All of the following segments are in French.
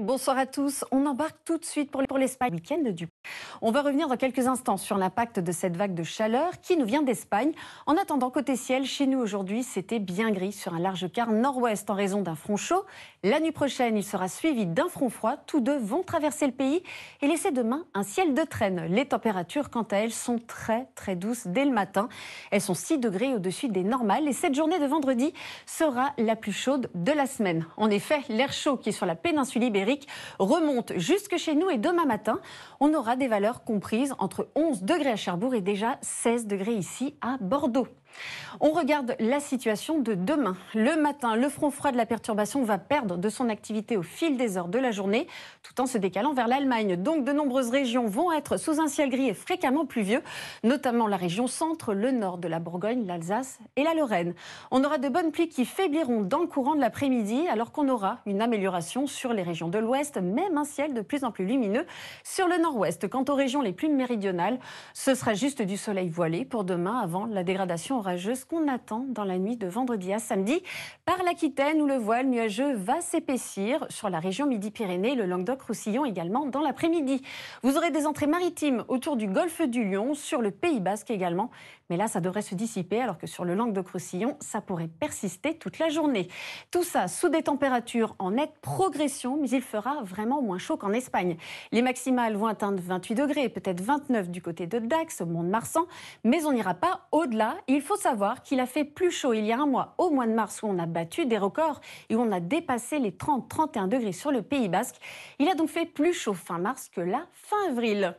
Bonsoir à tous. On embarque tout de suite pour l'Espagne. Week-end du on va revenir dans quelques instants sur l'impact de cette vague de chaleur qui nous vient d'Espagne. En attendant, côté ciel, chez nous aujourd'hui, c'était bien gris sur un large quart nord-ouest en raison d'un front chaud. La nuit prochaine, il sera suivi d'un front froid. Tous deux vont traverser le pays et laisser demain un ciel de traîne. Les températures, quant à elles, sont très très douces dès le matin. Elles sont 6 degrés au-dessus des normales et cette journée de vendredi sera la plus chaude de la semaine. En effet, l'air chaud qui est sur la péninsule ibérique remonte jusque chez nous et demain matin, on aura des valeurs comprise entre 11 degrés à Cherbourg et déjà 16 degrés ici à Bordeaux. On regarde la situation de demain. Le matin, le front froid de la perturbation va perdre de son activité au fil des heures de la journée, tout en se décalant vers l'Allemagne. Donc de nombreuses régions vont être sous un ciel gris et fréquemment pluvieux, notamment la région centre, le nord de la Bourgogne, l'Alsace et la Lorraine. On aura de bonnes pluies qui faibliront dans le courant de l'après-midi, alors qu'on aura une amélioration sur les régions de l'ouest, même un ciel de plus en plus lumineux sur le nord-ouest. Quant au régions les plus méridionales. Ce sera juste du soleil voilé pour demain avant la dégradation orageuse qu'on attend dans la nuit de vendredi à samedi par l'Aquitaine où le voile nuageux va s'épaissir sur la région Midi-Pyrénées, le Languedoc-Roussillon également dans l'après-midi. Vous aurez des entrées maritimes autour du golfe du Lion, sur le Pays Basque également, mais là ça devrait se dissiper alors que sur le Languedoc-Roussillon ça pourrait persister toute la journée. Tout ça sous des températures en nette progression, mais il fera vraiment moins chaud qu'en Espagne. Les maximales vont atteindre 28 degrés degrés, peut-être 29 du côté de Dax, au Mont-de-Marsan, mais on n'ira pas au-delà. Il faut savoir qu'il a fait plus chaud il y a un mois, au mois de mars, où on a battu des records et où on a dépassé les 30-31 degrés sur le Pays basque. Il a donc fait plus chaud fin mars que la fin avril.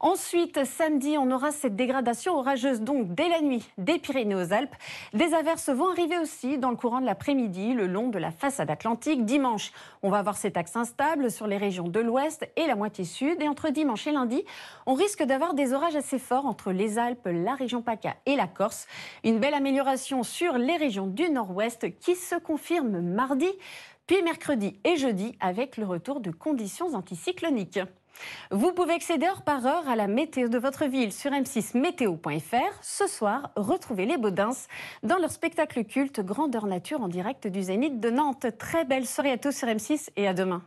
Ensuite, samedi, on aura cette dégradation orageuse donc dès la nuit des Pyrénées aux Alpes. Des averses vont arriver aussi dans le courant de l'après-midi le long de la façade atlantique. Dimanche, on va avoir cet axe instable sur les régions de l'ouest et la moitié sud. Et entre dimanche et lundi, on risque d'avoir des orages assez forts entre les Alpes, la région PACA et la Corse. Une belle amélioration sur les régions du nord-ouest qui se confirme mardi puis mercredi et jeudi avec le retour de conditions anticycloniques. Vous pouvez accéder heure par heure à la météo de votre ville sur m6météo.fr. Ce soir, retrouvez les Baudins dans leur spectacle culte Grandeur Nature en direct du Zénith de Nantes. Très belle soirée à tous sur M6 et à demain.